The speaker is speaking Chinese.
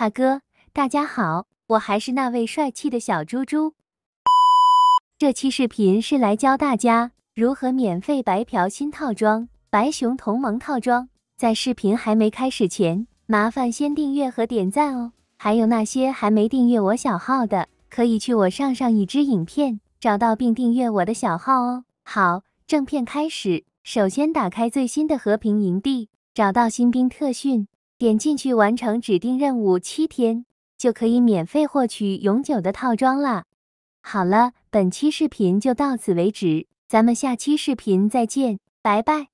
大哥，大家好，我还是那位帅气的小猪猪。这期视频是来教大家如何免费白嫖新套装——白熊同盟套装。在视频还没开始前，麻烦先订阅和点赞哦。还有那些还没订阅我小号的，可以去我上上一支影片找到并订阅我的小号哦。好，正片开始。首先打开最新的和平营地，找到新兵特训。点进去完成指定任务七天，就可以免费获取永久的套装了。好了，本期视频就到此为止，咱们下期视频再见，拜拜。